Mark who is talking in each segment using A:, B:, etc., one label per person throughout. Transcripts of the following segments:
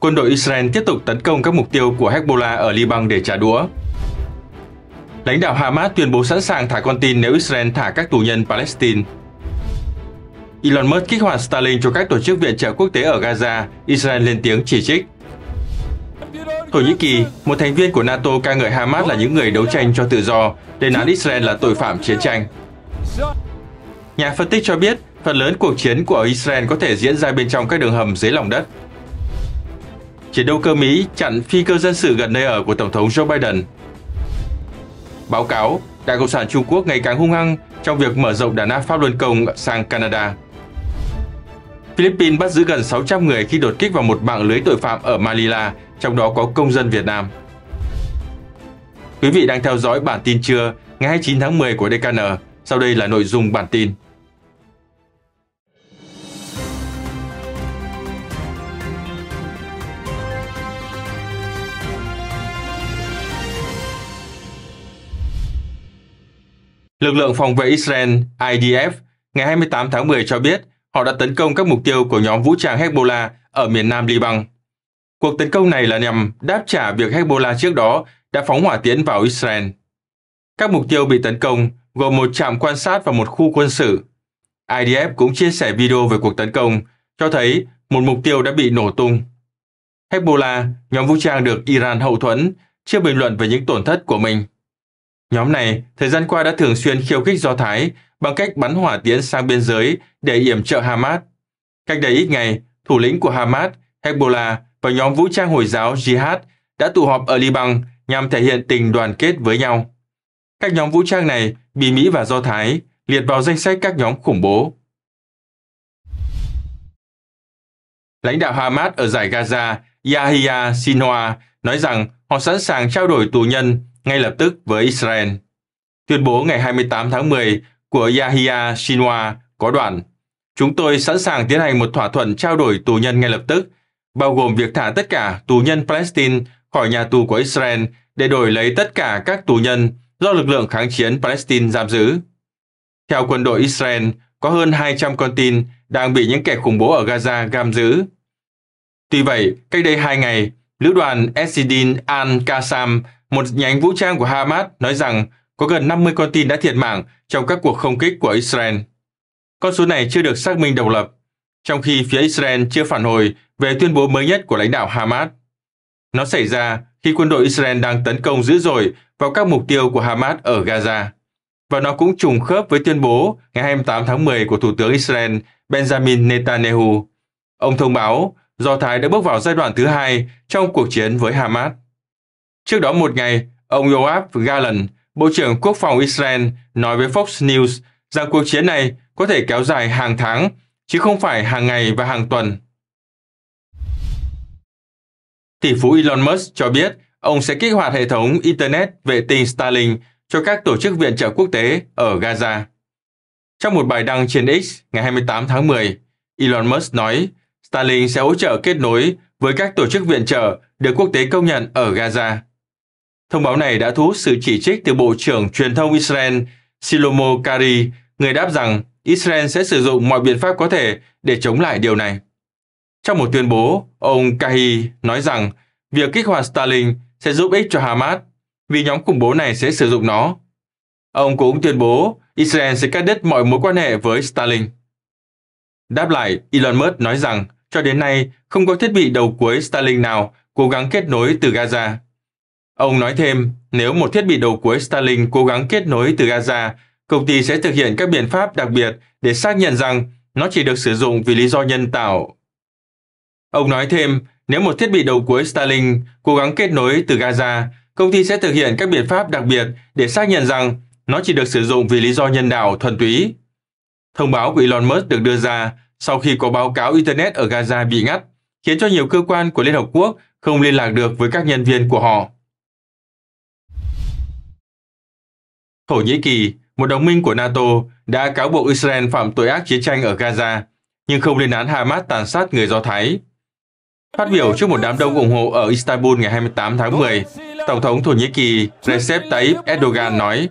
A: quân đội Israel tiếp tục tấn công các mục tiêu của Hezbollah ở Liban để trả đũa. Lãnh đạo Hamas tuyên bố sẵn sàng thả con tin nếu Israel thả các tù nhân Palestine. Elon Musk kích hoạt Starlink cho các tổ chức viện trợ quốc tế ở Gaza, Israel lên tiếng chỉ trích. Thổ Nhĩ Kỳ, một thành viên của NATO ca ngợi Hamas là những người đấu tranh cho tự do, lên án Israel là tội phạm chiến tranh. Nhà phân tích cho biết, phần lớn cuộc chiến của Israel có thể diễn ra bên trong các đường hầm dưới lòng đất chiến đấu cơ Mỹ chặn phi cơ dân sự gần nơi ở của Tổng thống Joe Biden. Báo cáo, Đảng Cộng sản Trung Quốc ngày càng hung hăng trong việc mở rộng đàn áp Pháp Luân Công sang Canada. Philippines bắt giữ gần 600 người khi đột kích vào một mạng lưới tội phạm ở Manila, trong đó có công dân Việt Nam. Quý vị đang theo dõi bản tin trưa ngày 29 tháng 10 của DKN. Sau đây là nội dung bản tin. Lực lượng phòng vệ Israel IDF ngày 28 tháng 10 cho biết họ đã tấn công các mục tiêu của nhóm vũ trang Hezbollah ở miền nam Liban. Cuộc tấn công này là nhằm đáp trả việc Hezbollah trước đó đã phóng hỏa tiễn vào Israel. Các mục tiêu bị tấn công gồm một trạm quan sát và một khu quân sự. IDF cũng chia sẻ video về cuộc tấn công, cho thấy một mục tiêu đã bị nổ tung. Hezbollah, nhóm vũ trang được Iran hậu thuẫn, chưa bình luận về những tổn thất của mình. Nhóm này thời gian qua đã thường xuyên khiêu khích Do Thái bằng cách bắn hỏa tiễn sang biên giới để yểm trợ Hamas. Cách đây ít ngày, thủ lĩnh của Hamas, Hezbollah và nhóm vũ trang Hồi giáo Jihad đã tụ họp ở Liban nhằm thể hiện tình đoàn kết với nhau. Các nhóm vũ trang này bị Mỹ và Do Thái liệt vào danh sách các nhóm khủng bố. Lãnh đạo Hamas ở giải Gaza Yahya Sinwar nói rằng họ sẵn sàng trao đổi tù nhân ngay lập tức với Israel. Tuyên bố ngày 28 tháng 10 của Yahya Sinwa có đoạn Chúng tôi sẵn sàng tiến hành một thỏa thuận trao đổi tù nhân ngay lập tức, bao gồm việc thả tất cả tù nhân Palestine khỏi nhà tù của Israel để đổi lấy tất cả các tù nhân do lực lượng kháng chiến Palestine giam giữ. Theo quân đội Israel, có hơn 200 con tin đang bị những kẻ khủng bố ở Gaza giam giữ. Tuy vậy, cách đây hai ngày, lữ đoàn Esidin al-Qassam một nhánh vũ trang của Hamas nói rằng có gần 50 con tin đã thiệt mạng trong các cuộc không kích của Israel. Con số này chưa được xác minh độc lập, trong khi phía Israel chưa phản hồi về tuyên bố mới nhất của lãnh đạo Hamas. Nó xảy ra khi quân đội Israel đang tấn công dữ dội vào các mục tiêu của Hamas ở Gaza. Và nó cũng trùng khớp với tuyên bố ngày 28 tháng 10 của Thủ tướng Israel Benjamin Netanyahu. Ông thông báo Do Thái đã bước vào giai đoạn thứ hai trong cuộc chiến với Hamas. Trước đó một ngày, ông Yoav Gallant Bộ trưởng Quốc phòng Israel, nói với Fox News rằng cuộc chiến này có thể kéo dài hàng tháng, chứ không phải hàng ngày và hàng tuần. Tỷ phú Elon Musk cho biết ông sẽ kích hoạt hệ thống Internet vệ tinh Starlink cho các tổ chức viện trợ quốc tế ở Gaza. Trong một bài đăng trên X ngày 28 tháng 10, Elon Musk nói Starlink sẽ hỗ trợ kết nối với các tổ chức viện trợ được quốc tế công nhận ở Gaza. Thông báo này đã thu hút sự chỉ trích từ Bộ trưởng Truyền thông Israel Silomo Kari, người đáp rằng Israel sẽ sử dụng mọi biện pháp có thể để chống lại điều này. Trong một tuyên bố, ông Kahi nói rằng việc kích hoạt Stalin sẽ giúp ích cho Hamas vì nhóm khủng bố này sẽ sử dụng nó. Ông cũng tuyên bố Israel sẽ cắt đứt mọi mối quan hệ với Stalin. Đáp lại, Elon Musk nói rằng cho đến nay không có thiết bị đầu cuối Starlink nào cố gắng kết nối từ Gaza. Ông nói thêm, nếu một thiết bị đầu cuối Starlink cố gắng kết nối từ Gaza, công ty sẽ thực hiện các biện pháp đặc biệt để xác nhận rằng nó chỉ được sử dụng vì lý do nhân tạo. Ông nói thêm, nếu một thiết bị đầu cuối Starlink cố gắng kết nối từ Gaza, công ty sẽ thực hiện các biện pháp đặc biệt để xác nhận rằng nó chỉ được sử dụng vì lý do nhân đạo thuần túy. Thông báo của Elon Musk được đưa ra sau khi có báo cáo Internet ở Gaza bị ngắt, khiến cho nhiều cơ quan của Liên Hợp Quốc không liên lạc được với các nhân viên của họ. Thổ Nhĩ Kỳ, một đồng minh của NATO, đã cáo buộc Israel phạm tội ác chiến tranh ở Gaza, nhưng không lên án Hamas tàn sát người Do Thái. Phát biểu trước một đám đông ủng hộ ở Istanbul ngày 28 tháng 10, Tổng thống Thổ Nhĩ Kỳ Recep Tayyip Erdogan nói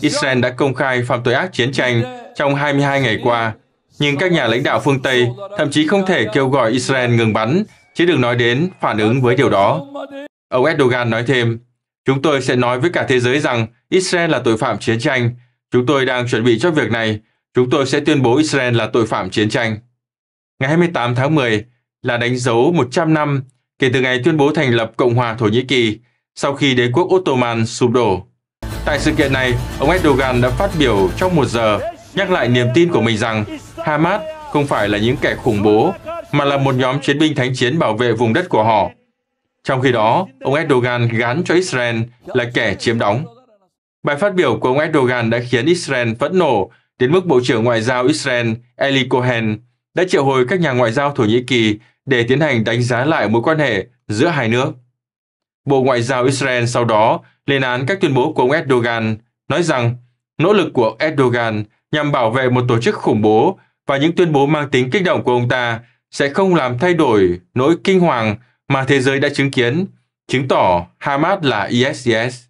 A: Israel đã công khai phạm tội ác chiến tranh trong 22 ngày qua, nhưng các nhà lãnh đạo phương Tây thậm chí không thể kêu gọi Israel ngừng bắn, chứ đừng nói đến phản ứng với điều đó. Ông Erdogan nói thêm, Chúng tôi sẽ nói với cả thế giới rằng Israel là tội phạm chiến tranh. Chúng tôi đang chuẩn bị cho việc này. Chúng tôi sẽ tuyên bố Israel là tội phạm chiến tranh. Ngày 28 tháng 10 là đánh dấu 100 năm kể từ ngày tuyên bố thành lập Cộng hòa Thổ Nhĩ Kỳ sau khi đế quốc Ottoman sụp đổ. Tại sự kiện này, ông Erdogan đã phát biểu trong một giờ, nhắc lại niềm tin của mình rằng Hamas không phải là những kẻ khủng bố, mà là một nhóm chiến binh thánh chiến bảo vệ vùng đất của họ. Trong khi đó, ông Erdogan gán cho Israel là kẻ chiếm đóng. Bài phát biểu của ông Erdogan đã khiến Israel phẫn nổ đến mức Bộ trưởng Ngoại giao Israel Eli Cohen đã triệu hồi các nhà ngoại giao Thổ Nhĩ Kỳ để tiến hành đánh giá lại mối quan hệ giữa hai nước. Bộ Ngoại giao Israel sau đó lên án các tuyên bố của ông Erdogan, nói rằng nỗ lực của Erdogan nhằm bảo vệ một tổ chức khủng bố và những tuyên bố mang tính kích động của ông ta sẽ không làm thay đổi nỗi kinh hoàng mà thế giới đã chứng kiến, chứng tỏ Hamas là ISIS.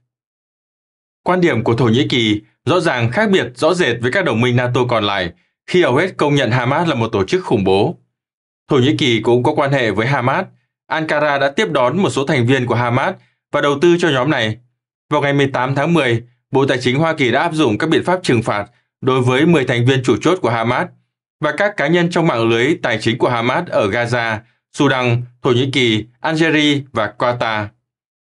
A: Quan điểm của Thổ Nhĩ Kỳ rõ ràng khác biệt rõ rệt với các đồng minh NATO còn lại khi hầu hết công nhận Hamas là một tổ chức khủng bố. Thổ Nhĩ Kỳ cũng có quan hệ với Hamas. Ankara đã tiếp đón một số thành viên của Hamas và đầu tư cho nhóm này. Vào ngày 18 tháng 10, Bộ Tài chính Hoa Kỳ đã áp dụng các biện pháp trừng phạt đối với 10 thành viên chủ chốt của Hamas và các cá nhân trong mạng lưới tài chính của Hamas ở Gaza Sudan, Thổ Nhĩ Kỳ, Algeria và Qatar.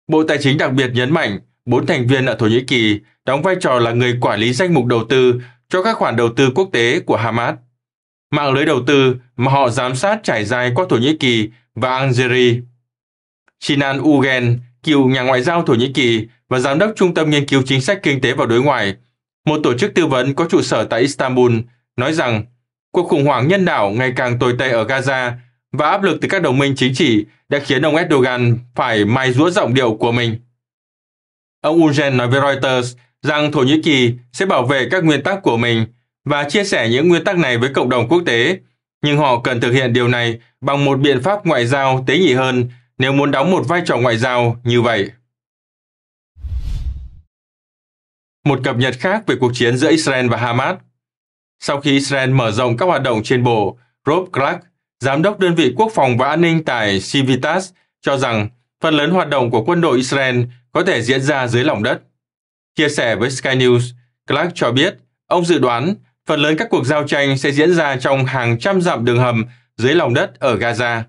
A: Bộ Tài chính đặc biệt nhấn mạnh bốn thành viên ở Thổ Nhĩ Kỳ đóng vai trò là người quản lý danh mục đầu tư cho các khoản đầu tư quốc tế của Hamas. Mạng lưới đầu tư mà họ giám sát trải dài qua Thổ Nhĩ Kỳ và Algeria. Sinan Ugen, cựu nhà ngoại giao Thổ Nhĩ Kỳ và giám đốc Trung tâm Nghiên cứu Chính sách Kinh tế và Đối ngoại, một tổ chức tư vấn có trụ sở tại Istanbul, nói rằng cuộc khủng hoảng nhân đạo ngày càng tồi tệ ở Gaza và áp lực từ các đồng minh chính trị đã khiến ông Erdogan phải mài rũa giọng điệu của mình. Ông Ugen nói với Reuters rằng Thổ Nhĩ Kỳ sẽ bảo vệ các nguyên tắc của mình và chia sẻ những nguyên tắc này với cộng đồng quốc tế, nhưng họ cần thực hiện điều này bằng một biện pháp ngoại giao tế nhị hơn nếu muốn đóng một vai trò ngoại giao như vậy. Một cập nhật khác về cuộc chiến giữa Israel và Hamas. Sau khi Israel mở rộng các hoạt động trên bộ, Rob Clark, Giám đốc đơn vị quốc phòng và an ninh tại Civitas cho rằng phần lớn hoạt động của quân đội Israel có thể diễn ra dưới lòng đất. Chia sẻ với Sky News, Clark cho biết ông dự đoán phần lớn các cuộc giao tranh sẽ diễn ra trong hàng trăm dặm đường hầm dưới lòng đất ở Gaza.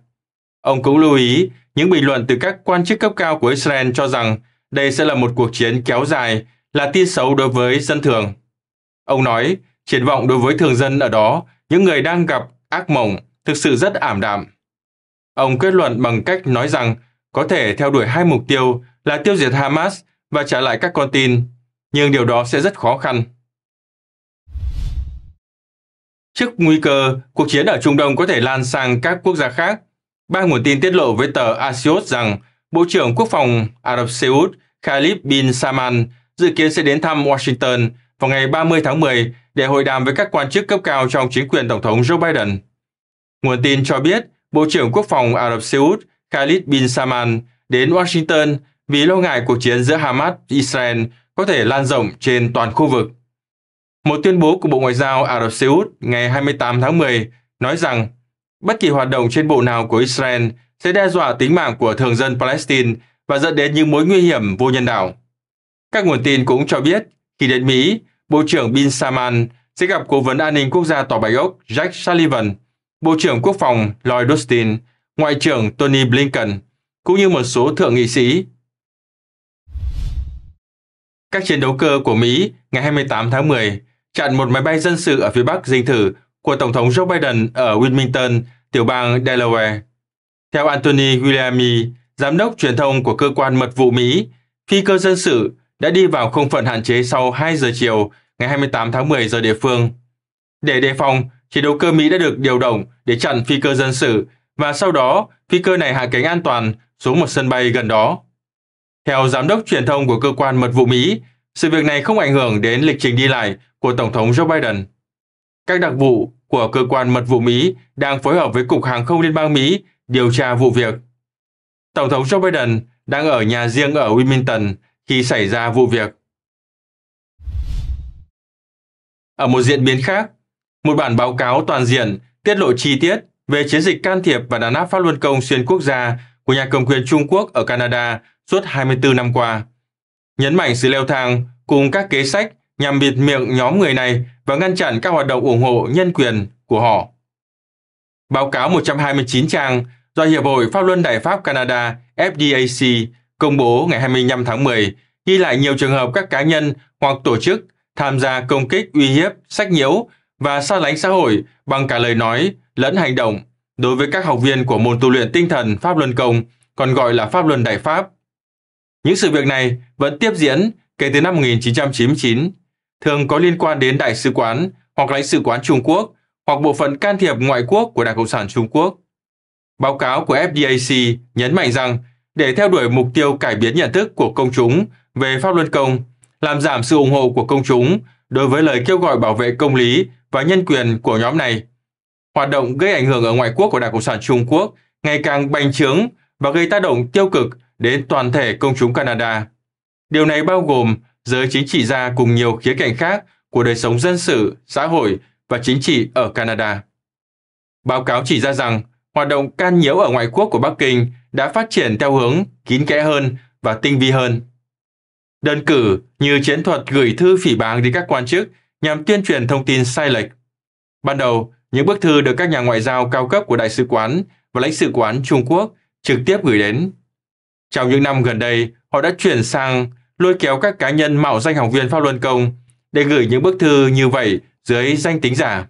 A: Ông cũng lưu ý những bình luận từ các quan chức cấp cao của Israel cho rằng đây sẽ là một cuộc chiến kéo dài là tin xấu đối với dân thường. Ông nói, triển vọng đối với thường dân ở đó, những người đang gặp ác mộng thực sự rất ảm đạm. Ông kết luận bằng cách nói rằng có thể theo đuổi hai mục tiêu là tiêu diệt Hamas và trả lại các con tin, nhưng điều đó sẽ rất khó khăn. Trước nguy cơ, cuộc chiến ở Trung Đông có thể lan sang các quốc gia khác, ba nguồn tin tiết lộ với tờ Axios rằng Bộ trưởng Quốc phòng Ả Rập Xê Út Khalid bin Salman dự kiến sẽ đến thăm Washington vào ngày 30 tháng 10 để hội đàm với các quan chức cấp cao trong chính quyền Tổng thống Joe Biden. Nguồn tin cho biết, Bộ trưởng Quốc phòng Ả Rập Xê Út Khalid bin Salman đến Washington vì lo ngại cuộc chiến giữa Hamas và Israel có thể lan rộng trên toàn khu vực. Một tuyên bố của Bộ Ngoại giao Ả Rập Xê Út ngày 28 tháng 10 nói rằng bất kỳ hoạt động trên bộ nào của Israel sẽ đe dọa tính mạng của thường dân Palestine và dẫn đến những mối nguy hiểm vô nhân đạo. Các nguồn tin cũng cho biết, khi đến Mỹ, Bộ trưởng Bin Salman sẽ gặp Cố vấn An ninh Quốc gia Tòa Bạch Ốc Jack Sullivan Bộ trưởng Quốc phòng Lloyd Austin, Ngoại trưởng Tony Blinken, cũng như một số thượng nghị sĩ. Các chiến đấu cơ của Mỹ ngày 28 tháng 10 chặn một máy bay dân sự ở phía bắc dinh thự của Tổng thống Joe Biden ở Wilmington, tiểu bang Delaware. Theo Anthony Guilliami, giám đốc truyền thông của cơ quan mật vụ Mỹ, phi cơ dân sự đã đi vào không phận hạn chế sau 2 giờ chiều ngày 28 tháng 10 giờ địa phương. Để đề phòng chiến đấu cơ Mỹ đã được điều động để chặn phi cơ dân sự và sau đó phi cơ này hạ cánh an toàn xuống một sân bay gần đó. Theo giám đốc truyền thông của cơ quan mật vụ Mỹ, sự việc này không ảnh hưởng đến lịch trình đi lại của Tổng thống Joe Biden. Các đặc vụ của cơ quan mật vụ Mỹ đang phối hợp với Cục Hàng không Liên bang Mỹ điều tra vụ việc. Tổng thống Joe Biden đang ở nhà riêng ở Wilmington khi xảy ra vụ việc. Ở một diễn biến khác, một bản báo cáo toàn diện, tiết lộ chi tiết về chiến dịch can thiệp và đàn áp Pháp Luân Công xuyên quốc gia của nhà cầm quyền Trung Quốc ở Canada suốt 24 năm qua. Nhấn mạnh sự leo thang cùng các kế sách nhằm bịt miệng nhóm người này và ngăn chặn các hoạt động ủng hộ nhân quyền của họ. Báo cáo 129 trang do Hiệp hội Pháp Luân Đại Pháp Canada FDAC công bố ngày 25 tháng 10 ghi lại nhiều trường hợp các cá nhân hoặc tổ chức tham gia công kích uy hiếp, sách nhiễu và xa lánh xã hội bằng cả lời nói lẫn hành động đối với các học viên của môn tu luyện tinh thần Pháp Luân Công, còn gọi là Pháp Luân Đại Pháp. Những sự việc này vẫn tiếp diễn kể từ năm 1999, thường có liên quan đến Đại sứ quán hoặc lãnh sự quán Trung Quốc hoặc bộ phận can thiệp ngoại quốc của Đảng Cộng sản Trung Quốc. Báo cáo của FDAC nhấn mạnh rằng để theo đuổi mục tiêu cải biến nhận thức của công chúng về Pháp Luân Công, làm giảm sự ủng hộ của công chúng đối với lời kêu gọi bảo vệ công lý và nhân quyền của nhóm này. Hoạt động gây ảnh hưởng ở ngoại quốc của Đảng Cộng sản Trung Quốc ngày càng bành trướng và gây tác động tiêu cực đến toàn thể công chúng Canada. Điều này bao gồm giới chính trị gia cùng nhiều khía cạnh khác của đời sống dân sự, xã hội và chính trị ở Canada. Báo cáo chỉ ra rằng hoạt động can nhiễu ở ngoại quốc của Bắc Kinh đã phát triển theo hướng kín kẽ hơn và tinh vi hơn. Đơn cử như chiến thuật gửi thư phỉ báng đến các quan chức nhằm tuyên truyền thông tin sai lệch. Ban đầu, những bức thư được các nhà ngoại giao cao cấp của Đại sứ quán và lãnh sự quán Trung Quốc trực tiếp gửi đến. Trong những năm gần đây, họ đã chuyển sang lôi kéo các cá nhân mạo danh học viên Pháp Luân Công để gửi những bức thư như vậy dưới danh tính giả.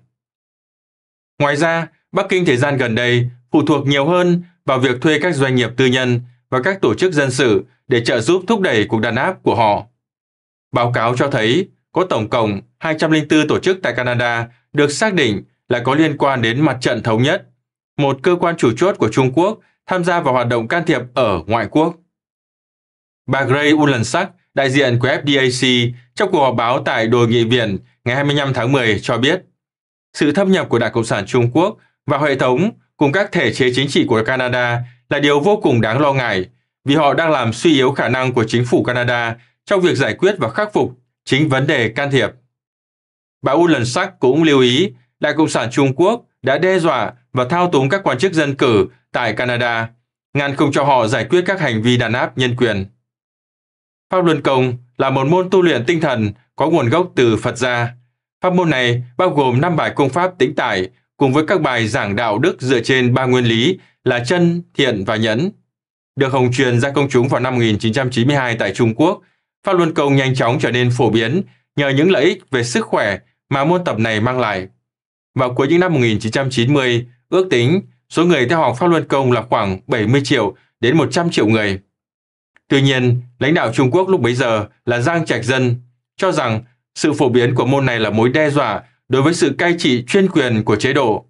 A: Ngoài ra, Bắc Kinh thời gian gần đây phụ thuộc nhiều hơn vào việc thuê các doanh nghiệp tư nhân và các tổ chức dân sự để trợ giúp thúc đẩy cuộc đàn áp của họ. Báo cáo cho thấy, có tổng cộng 204 tổ chức tại Canada được xác định là có liên quan đến mặt trận thống nhất, một cơ quan chủ chốt của Trung Quốc tham gia vào hoạt động can thiệp ở ngoại quốc. Bà Gray Ulansak, đại diện của FDAC, trong cuộc họp báo tại đồi nghị viện ngày 25 tháng 10 cho biết, sự thâm nhập của Đảng Cộng sản Trung Quốc vào hệ thống cùng các thể chế chính trị của Canada là điều vô cùng đáng lo ngại vì họ đang làm suy yếu khả năng của chính phủ Canada trong việc giải quyết và khắc phục chính vấn đề can thiệp. Bà U Lần Sắc cũng lưu ý Đảng Cộng sản Trung Quốc đã đe dọa và thao túng các quan chức dân cử tại Canada, ngăn không cho họ giải quyết các hành vi đàn áp nhân quyền. Pháp Luân Công là một môn tu luyện tinh thần có nguồn gốc từ Phật gia. Pháp môn này bao gồm 5 bài công pháp tĩnh tại cùng với các bài giảng đạo đức dựa trên ba nguyên lý là chân, thiện và nhẫn. Được hồng truyền ra công chúng vào năm 1992 tại Trung Quốc Pháp Luân Công nhanh chóng trở nên phổ biến nhờ những lợi ích về sức khỏe mà môn tập này mang lại. Vào cuối những năm 1990, ước tính số người theo học Pháp Luân Công là khoảng 70 triệu đến 100 triệu người. Tuy nhiên, lãnh đạo Trung Quốc lúc bấy giờ là Giang Trạch Dân cho rằng sự phổ biến của môn này là mối đe dọa đối với sự cai trị chuyên quyền của chế độ.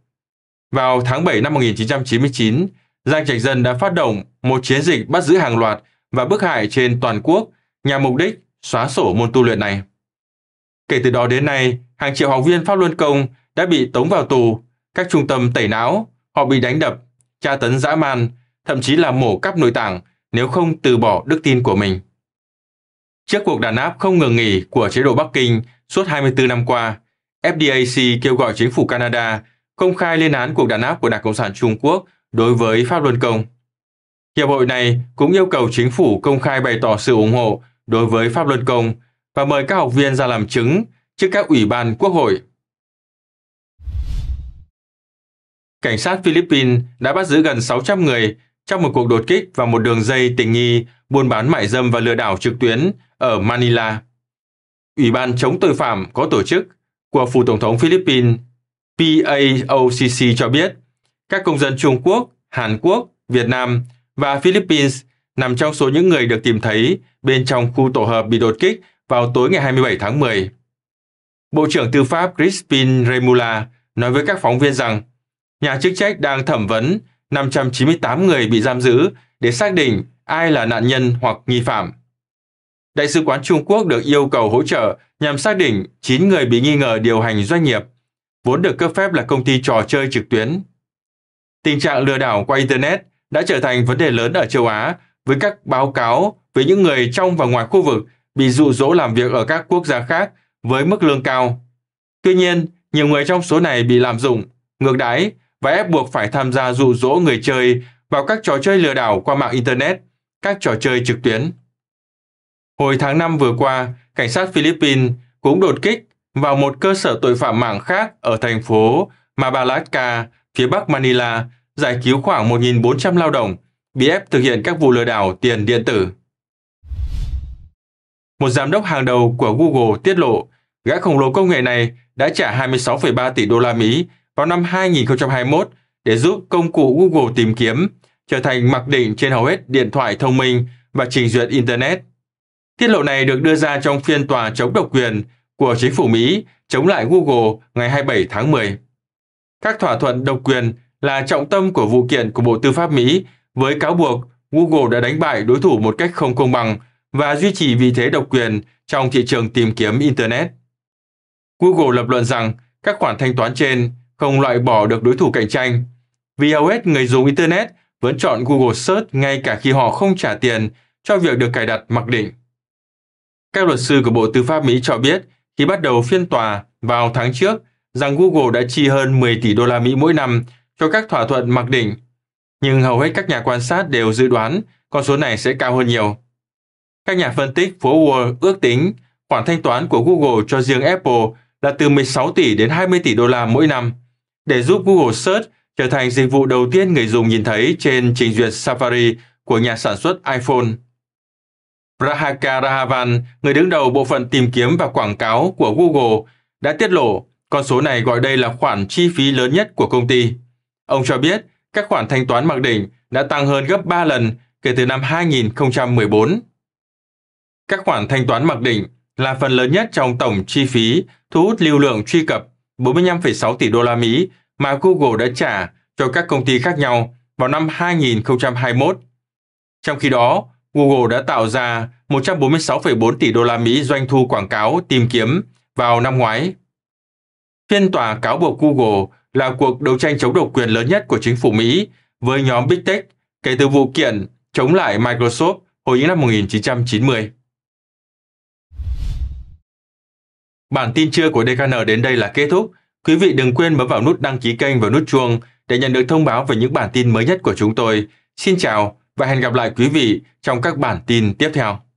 A: Vào tháng 7 năm 1999, Giang Trạch Dân đã phát động một chiến dịch bắt giữ hàng loạt và bức hại trên toàn quốc nhằm mục đích xóa sổ môn tu luyện này. Kể từ đó đến nay, hàng triệu học viên Pháp Luân Công đã bị tống vào tù, các trung tâm tẩy não, họ bị đánh đập, tra tấn dã man, thậm chí là mổ cắp nội tạng nếu không từ bỏ đức tin của mình. Trước cuộc đàn áp không ngừng nghỉ của chế độ Bắc Kinh suốt 24 năm qua, FDAC kêu gọi chính phủ Canada công khai lên án cuộc đàn áp của Đảng Cộng sản Trung Quốc đối với Pháp Luân Công. Hiệp hội này cũng yêu cầu chính phủ công khai bày tỏ sự ủng hộ đối với pháp luật công và mời các học viên ra làm chứng trước các ủy ban quốc hội. Cảnh sát Philippines đã bắt giữ gần 600 người trong một cuộc đột kích và một đường dây tình nghi buôn bán mại dâm và lừa đảo trực tuyến ở Manila. Ủy ban chống tội phạm có tổ chức của Phủ Tổng thống Philippines PAOCC cho biết các công dân Trung Quốc, Hàn Quốc, Việt Nam và Philippines nằm trong số những người được tìm thấy bên trong khu tổ hợp bị đột kích vào tối ngày 27 tháng 10. Bộ trưởng Tư pháp Crispin Remula nói với các phóng viên rằng nhà chức trách đang thẩm vấn 598 người bị giam giữ để xác định ai là nạn nhân hoặc nghi phạm. Đại sứ quán Trung Quốc được yêu cầu hỗ trợ nhằm xác định 9 người bị nghi ngờ điều hành doanh nghiệp, vốn được cấp phép là công ty trò chơi trực tuyến. Tình trạng lừa đảo qua Internet đã trở thành vấn đề lớn ở châu Á với các báo cáo về những người trong và ngoài khu vực bị dụ dỗ làm việc ở các quốc gia khác với mức lương cao. Tuy nhiên, nhiều người trong số này bị lạm dụng, ngược đáy và ép buộc phải tham gia dụ dỗ người chơi vào các trò chơi lừa đảo qua mạng Internet, các trò chơi trực tuyến. Hồi tháng 5 vừa qua, cảnh sát Philippines cũng đột kích vào một cơ sở tội phạm mạng khác ở thành phố Mabalatka, phía bắc Manila, giải cứu khoảng 1.400 lao động bị ép thực hiện các vụ lừa đảo tiền điện tử. Một giám đốc hàng đầu của Google tiết lộ, gã khổng lồ công nghệ này đã trả 26,3 tỷ đô la Mỹ vào năm 2021 để giúp công cụ Google tìm kiếm trở thành mặc định trên hầu hết điện thoại thông minh và trình duyệt Internet. Tiết lộ này được đưa ra trong phiên tòa chống độc quyền của chính phủ Mỹ chống lại Google ngày 27 tháng 10. Các thỏa thuận độc quyền là trọng tâm của vụ kiện của Bộ Tư pháp Mỹ với cáo buộc Google đã đánh bại đối thủ một cách không công bằng và duy trì vị thế độc quyền trong thị trường tìm kiếm Internet. Google lập luận rằng các khoản thanh toán trên không loại bỏ được đối thủ cạnh tranh, vì hầu hết người dùng Internet vẫn chọn Google Search ngay cả khi họ không trả tiền cho việc được cài đặt mặc định. Các luật sư của Bộ Tư pháp Mỹ cho biết khi bắt đầu phiên tòa vào tháng trước rằng Google đã chi hơn 10 tỷ đô la Mỹ mỗi năm cho các thỏa thuận mặc định nhưng hầu hết các nhà quan sát đều dự đoán con số này sẽ cao hơn nhiều. Các nhà phân tích phố Wall ước tính khoản thanh toán của Google cho riêng Apple là từ 16 tỷ đến 20 tỷ đô la mỗi năm, để giúp Google Search trở thành dịch vụ đầu tiên người dùng nhìn thấy trên trình duyệt Safari của nhà sản xuất iPhone. Rahaka Rahavan, người đứng đầu bộ phận tìm kiếm và quảng cáo của Google, đã tiết lộ con số này gọi đây là khoản chi phí lớn nhất của công ty. Ông cho biết các khoản thanh toán mặc định đã tăng hơn gấp 3 lần kể từ năm 2014. Các khoản thanh toán mặc định là phần lớn nhất trong tổng chi phí thu hút lưu lượng truy cập 45,6 tỷ đô la Mỹ mà Google đã trả cho các công ty khác nhau vào năm 2021. Trong khi đó, Google đã tạo ra 146,4 tỷ đô la Mỹ doanh thu quảng cáo tìm kiếm vào năm ngoái. Phiên tòa cáo buộc Google là cuộc đấu tranh chống độc quyền lớn nhất của chính phủ Mỹ với nhóm Big Tech kể từ vụ kiện chống lại Microsoft hồi những năm 1990. Bản tin trưa của DKN đến đây là kết thúc. Quý vị đừng quên bấm vào nút đăng ký kênh và nút chuông để nhận được thông báo về những bản tin mới nhất của chúng tôi. Xin chào và hẹn gặp lại quý vị trong các bản tin tiếp theo.